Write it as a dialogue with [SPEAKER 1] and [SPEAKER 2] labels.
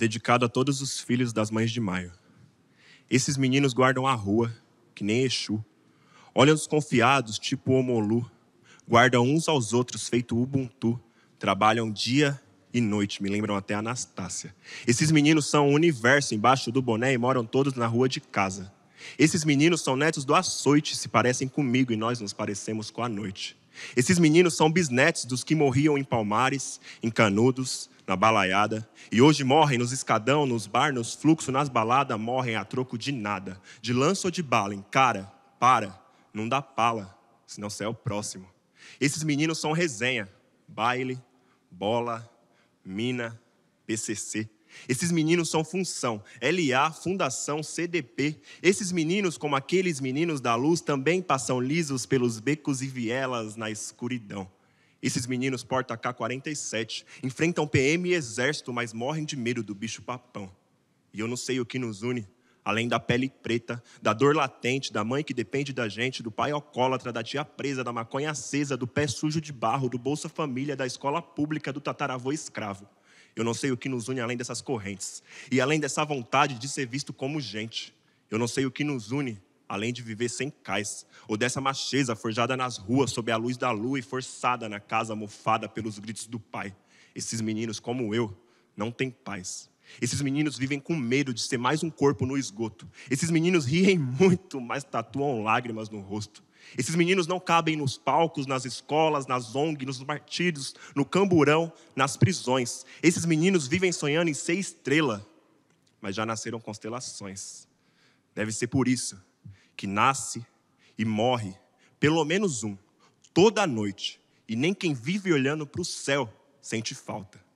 [SPEAKER 1] dedicado a todos os filhos das mães de maio. Esses meninos guardam a rua, que nem Exu. Olham desconfiados, tipo Omolu. Guardam uns aos outros, feito Ubuntu. Trabalham dia e noite, me lembram até Anastácia. Esses meninos são o universo embaixo do boné e moram todos na rua de casa. Esses meninos são netos do açoite, se parecem comigo e nós nos parecemos com a noite. Esses meninos são bisnetos dos que morriam em Palmares, em Canudos, na balaiada. E hoje morrem nos escadão, nos bar, nos fluxos, nas baladas, morrem a troco de nada. De lança ou de bala, encara, para, não dá pala, senão você é o próximo. Esses meninos são resenha, baile, bola, mina, PCC. Esses meninos são função, LA, Fundação, CDP. Esses meninos, como aqueles meninos da luz, também passam lisos pelos becos e vielas na escuridão. Esses meninos portam K-47, enfrentam PM e exército, mas morrem de medo do bicho papão. E eu não sei o que nos une, além da pele preta, da dor latente, da mãe que depende da gente, do pai alcoólatra, da tia presa, da maconha acesa, do pé sujo de barro, do Bolsa Família, da escola pública, do tataravô escravo. Eu não sei o que nos une além dessas correntes e além dessa vontade de ser visto como gente. Eu não sei o que nos une além de viver sem cais, ou dessa macheza forjada nas ruas sob a luz da lua e forçada na casa mofada pelos gritos do pai. Esses meninos, como eu, não têm paz. Esses meninos vivem com medo de ser mais um corpo no esgoto. Esses meninos riem muito, mas tatuam lágrimas no rosto. Esses meninos não cabem nos palcos, nas escolas, nas ONG, nos partidos, no camburão, nas prisões. Esses meninos vivem sonhando em ser estrela, mas já nasceram constelações. Deve ser por isso que nasce e morre, pelo menos um, toda noite, e nem quem vive olhando para o céu sente falta.